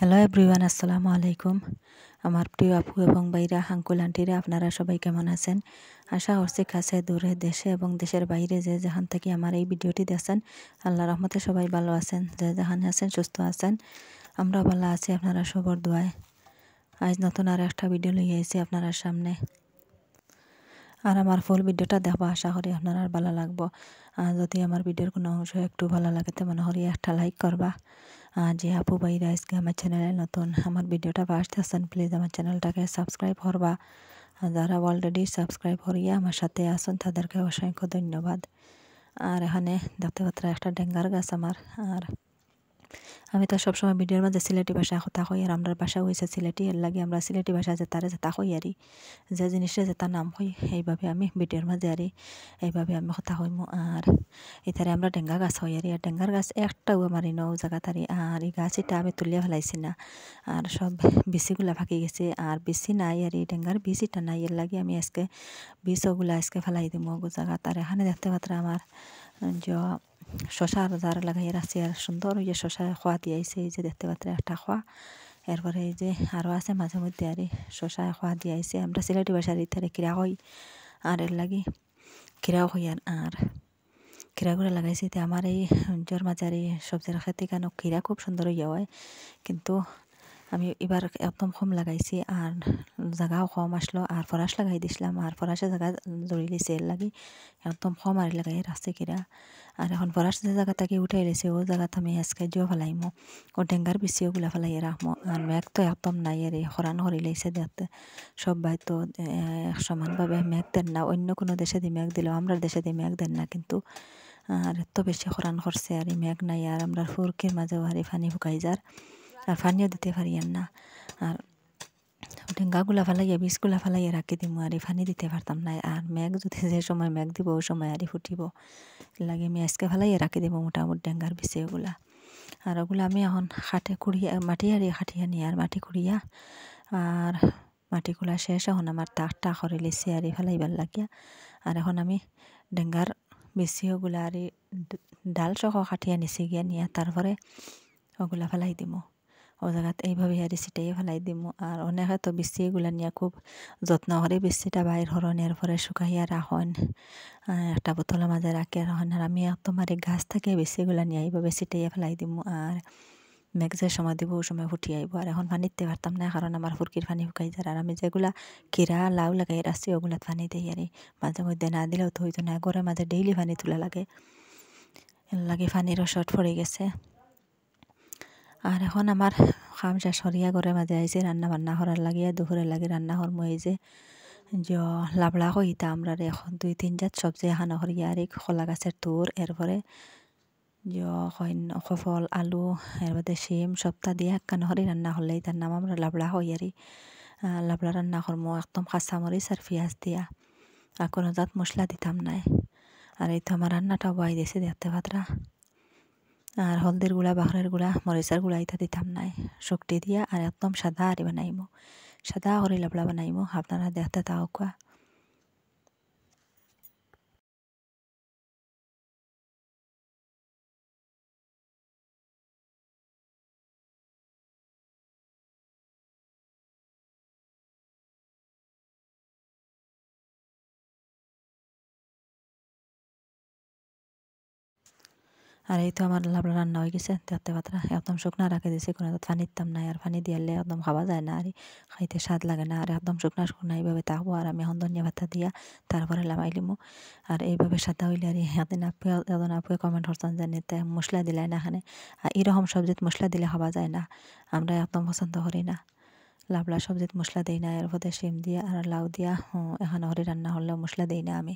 hello everyone আসসালামু আলাইকুম আমার প্রিয় আপু এবং বাইরা হাঙ্কুল আন্টিরা আপনারা সবাই কেমন আছেন আশা করছি কাছে দূরে দেশে এবং দেশের বাইরে যে যেখান থেকে আমার এই ভিডিওটি দেখছেন আল্লাহ রহমতে সবাই ভালো আছেন যে যেখানে আছেন সুস্থ আছেন আমরা ভালো আছি আপনারা সবর দোয়ায় আজ নতুন আর একটা ভিডিও লিয়ে এসেছি আপনারা সামনে আর আমার ফুল ভিডিওটা দেখবা আশা করি আপনারা ভালো লাগবো আর যদি আমার ভিডিওর কোনো অংশ একটু ভালো লাগে তো মনে করি একটা লাইক করবা যে আপু ভাইরা আজকে আমার চ্যানেলে নতুন আমার ভিডিওটা আসেন প্লিজ আমার চ্যানেলটাকে সাবস্ক্রাইব করবা যারা অলরেডি সাবস্ক্রাইব করিয়া আমার সাথে আসুন তাদেরকে অসংখ্য ধন্যবাদ আর এখানে দেখতে পাত্র একটা ডেঙ্গার গাছ আমার আর আমি তো সবসময় ভিডিওর মাঝে সিলেটি ভাষা কথা কই আর আমার ভাষা হয়েছে সিলেটি এর লাগে আমরা সিলেটি ভাষা যে তারা যেতা কই আরি যে জিনিসটা যেতা নাম কই এইভাবে আমি ভিডিওর মাঝে আরি এইভাবে আমি কথা কইমু আর এথারে আমরা ডেঙ্গা গাছ হই আরি আর ডেঙ্গার গাছ একটাও আমার নৌ জায়গা তারি আর এই গাছ এটা আমি তুলিয়া ফেলাইছি না আর সব বিচিগুলা ফাঁকি গেছে আর বেশি নাই আর ডেঙ্গার বিষ এটা নাই এর লাগে আমি আজকে বিষগুলা আজকে ফেলাই দিমু জায়গা তার এখানে দেখতে পাত্র আমার যা শশার যারা লাগাই রাখছি আর সুন্দর ওই যে শশা খোয়া দিয়েছে এই যে দেখতে পাচ্ছি একটা খোয়া এরপরে এই যে আরও আছে মাঝে মধ্যে আর শশা খোয়া দিয়েছে আমরা সিলেটি বাসার ইত্যাদি কিরা হই আর এর লাগি কিরাও হই আর আর কিরা করে লাগাইছি তো আমার এই জ্বর মাঝারি সবজির খেতে কেন কিরা খুব সুন্দর ইয়ে হয় কিন্তু আমি এবার একদম কম লাগাইছি আর জাগাও কম আসলো আর ফরাস লাগাই দিছিলাম আর ফরাসে জায়গা লিছে সেল লাগি একদম কম আর লাগাই রাখছে কিরা আর এখন ফরাস যে জায়গা তাকে উঠাই এলেছে ও জায়গাত আমি এসকাইজিও ফেলাইম ও ডেঙ্গার বেশিও ওগুলা ফেলাই রাখম আর মেঘ তো একদম নাই আর হরান হরি লাইছে দেখতে সব ভাই তো সমানভাবে মেঘ দেন না অন্য কোনো দেশে দিয়ে মেঘ দিলেও আমরা দেশে দিয়ে মেঘ দেন না কিন্তু আর এত বেশি হরান করছে আর মেঘ নাই আর আমরা ফুরকির মাঝেও হারি ফানি ফুকাই যার আর ফানিও দিতে পারিয়াম না আর ডেঙ্গাগুলা ফালাইয়া বীজগুলা ফালাইয়া রাখি দিমু আর ফানি দিতে পারতাম না আর ম্যাগ যদি যে সময় ম্যাগ দিব ওই সময় আর ফুটিব লাগে আমি আজকে ফালাইয়া রাখি দিব মোটামুটি ডেঙ্গার বিষে ওগুলা আর ওগুলো আমি এখন হাটে কুড়িয়া মাটি হারিয়ে খাটিয়া নিয়ে আর মাটি কুড়িয়া আর মাটিগুলা শেষ এখন আমার তাক টাক করে লিছি আর ফেলাইবার লাগিয়া আর এখন আমি ডেঙ্গার বেশি ওগুলা আর ডাল সহ খাটিয়া নিচে গিয়া নিয়ে তারপরে ওগুলা ফেলাই দিমো ও জায়গাত এইভাবে হারি ছিটাইয়ে ফেলাই দিম আর অনেক তো বেশি এগুলা নিয়ে খুব যত্ন করে বেশিটা বাইর হরণের পরে শুকাইয়া রাখেন একটা বোতলের মাঝে রাখে রাখেন আর আমি তোমার এই গাছ থাকে বেশি এগুলা নিয়ে এইভাবে ছিটাইয়ে ফেলাই দিম আর মেঘ যে সময় দিব ওই সময় ফুটি আইব আর এখন পানি দিতে পারতাম না কারণ আমার ফুরকির পানি শুকাই যায় আর আমি যেগুলা কিরা লাউ লাগাই রাখছি ওগুলা পানি দিই আর মাঝে মধ্যে না দিলেও তো হইতো না ঘরের মাঝে ডেইলি পানি তোলা লাগে লাগে পানিরও শর্ট পড়ে গেছে আর এখন আমার কাম শেষ হরিয়া ঘরে মাঝে আইসে রান্না বান্না করার লাগিয়া দুপুরে লাগে রান্না হরম হয়ে যে লাবড়া কইতা আমরা এখন দুই তিন জাত সবজি হানা হরিয়া আর খোলা গাছের তোর এরপরে সফল আলু এরপরে শিম সপ্তাহ দিয়ে একখান হরি রান্না হলে তার নাম আমরা লাবলা হই আর লাবলা রান্না করম একদম কাঁচা মরিচ আর পিঁয়াজ দিয়া আর কোনো জাত মশলা দিতাম নাই আর এই তো আমার রান্নাটা বাই দিয়েছে দেখতে পাত্রা আর হলদির গুঁড়া বাহরের গুঁড়া মরিচার গুঁড়া ইত্যাদি দিতাম নাই শুকটি দিয়া আর একদম সাদা আরি বানাইমো সাদা করে লাবলা বানাইমো আপনারা দেখতে তাও কোয়া আর এই তো আমার লাভ রান্না হয়ে গেছে তাতে পাত্রা একদম শুকনা রাখে দিয়েছি কোনো পানি দিতাম না আর পানি দিয়ে একদম খাওয়া যায় না আর খাইতে স্বাদ লাগে না আর একদম শুকনা শুকনা এইভাবে থাকবো আর আমি এখন ধনিয়া ভাতা দিয়া তারপরে লামাই লিমু আর এইভাবে সাদা হইলে আর এদিন আপু এতদিন আপুয়ে কমেন্ট করছেন যে নিতে মশলা দিলাই না এখানে আর এরকম সবজি মশলা দিলে খাওয়া যায় না আমরা একদম পছন্দ করি না লাবলা সবজিত মশলা দিই না এর মধ্যে শিম দিয়া আর লাউ দিয়া এখন হরি রান্না হলেও মশলা দিই না আমি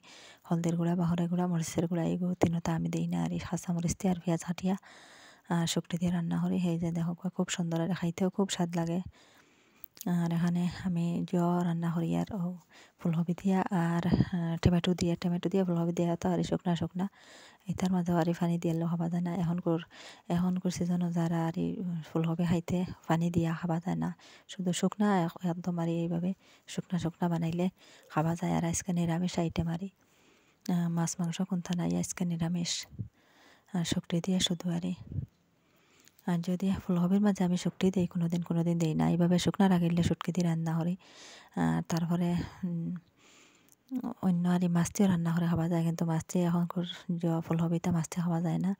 হলদের গুঁড়া বাহরের গুঁড়া মরিচের গুঁড়া এইগুলো তিনটা আমি দিই না আর এই খাসা মরিচ দিয়ে আর পেঁয়াজ হাঁটিয়া আর শুকটি দিয়ে রান্না করি সেই যে দেখো খুব সুন্দর আর খাইতেও খুব স্বাদ লাগে আর এখানে আমি জ রান্না করি আর ফুলকপি দিয়া আর টমেটো দিয়া টমেটো দিয়া ফুলকপি দিয়া তো আর শুকনা শুকনা এটার মাঝে আর পানি দিয়ালেও খাবা যায় না এখন কর এখন কর সিজন যারা আর ফুলকপি খাইতে পানি দিয়া খাবা যায় না শুধু শুকনা একদম আর এইভাবে শুকনা শুকনা বানাইলে খাবা যায় আর আজকে নিরামিষ আইটেম আর মাছ মাংস কোনটা নাই আজকে নিরামিষ আর শুক্তি দিয়ে শুধু আর আর যদি ফুলকপির মাঝে আমি শুকটি দিই কোনো দিন কোনো দিন দিই না এইভাবে শুকনা রাখিলে শুটকি দিয়ে রান্না করি আর তারপরে অন্য আর মাছটিও রান্না করে খাওয়া যায় কিন্তু মাছটি এখন ফুলকপিটা মাছ দিয়ে খাওয়া যায় না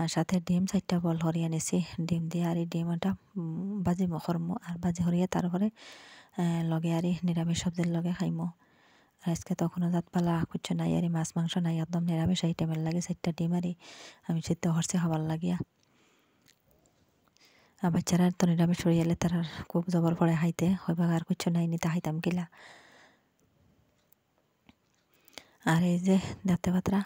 আর সাথে ডিম চারটা বল হরি আনিছি ডিম দিয়ে আর ডিম ওটা বাজি মখরমো আর বাজি হরিয়ে তারপরে লগে আর নিরামিষ সবজির লগে খাইমো আজকে তখনও দাঁত পালা কিছু নাই আর মাছ মাংস নাই একদম নিরামিষ আইটেমের লাগে চারটা ডিম আর আমি সেদ্ধ হরছে খাবার লাগিয়া বাচ্চারা তনির আমি তার তারা খুব জবর পড়ে হাইতে হইবা আর কিছু নাই নিতে হাইতাম গিলা আর এই যে দাঁতে পাত্রা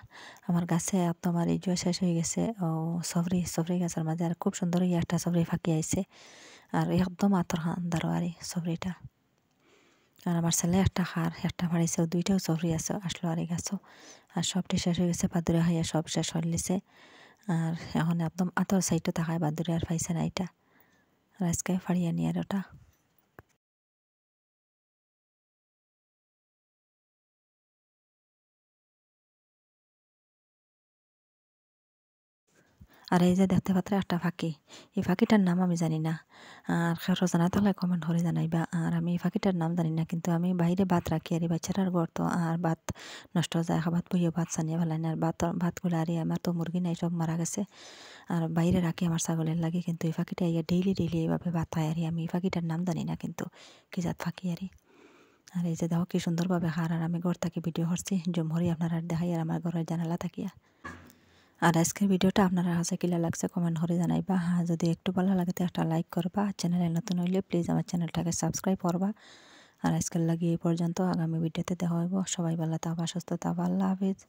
আমার গাছে তোমার এই জয় শেষ হয়ে গেছে ও সবরি সবরি গাছের মাঝে আর খুব সুন্দর একটা সবরি ফাঁকি আইছে আর একদম আতর দারো আর সবরিটা আর আমার ছেলে একটা হার একটা ভাড়িছে দুইটাও সবরি আছে আসলো আর এই গাছও আর সবটি শেষ হয়ে গেছে পাদুরে হাইয়া সব শেষ হলিছে আর এখন একদম আতর সাইডটা থাকায় বাদুরে আর পাইছে না এটা रईस के फाड़िया नहीं रोटा আর এই যে দেখতে পাত্র একটা ফাঁকি এই ফাঁকিটার নাম আমি জানি না আর খেয়ে রোজানা থাকলে কমেন্ট করে জানাইবা আর আমি এই ফাঁকিটার নাম জানি না কিন্তু আমি বাইরে ভাত রাখি আর এই বাচ্চারার ঘর তো আর ভাত নষ্ট হয়ে যায় ভাত বইয়ে ভাত সানিয়ে ফেলাই না আর ভাত ভাতগুলো আর আমার তো মুরগি নাই সব মারা গেছে আর বাইরে রাখি আমার ছাগলের লাগে কিন্তু এই ফাঁকিটা ইয়ে ডেইলি ডেইলি এইভাবে ভাত হয় আর আমি এই ফাঁকিটার নাম জানি না কিন্তু কি জাত ফাঁকি আর আর এই যে দেখো কি সুন্দরভাবে হার আর আমি ঘর থাকি ভিডিও করছি জমহরি আপনারা দেখাই আর আমার ঘরের জানালা থাকিয়া আর আজকের ভিডিওটা আপনারা হাসা কিলা লাগছে কমেন্ট করে জানাইবা হ্যাঁ যদি একটু ভালো লাগে তো একটা লাইক করবা আর চ্যানেলে নতুন হইলে প্লিজ আমার চ্যানেলটাকে সাবস্ক্রাইব করবা আর আজকের লাগি এই পর্যন্ত আগামী ভিডিওতে দেখা হইব সবাই ভালো তাবা সুস্থ তাবা আল্লাহ হাফিজ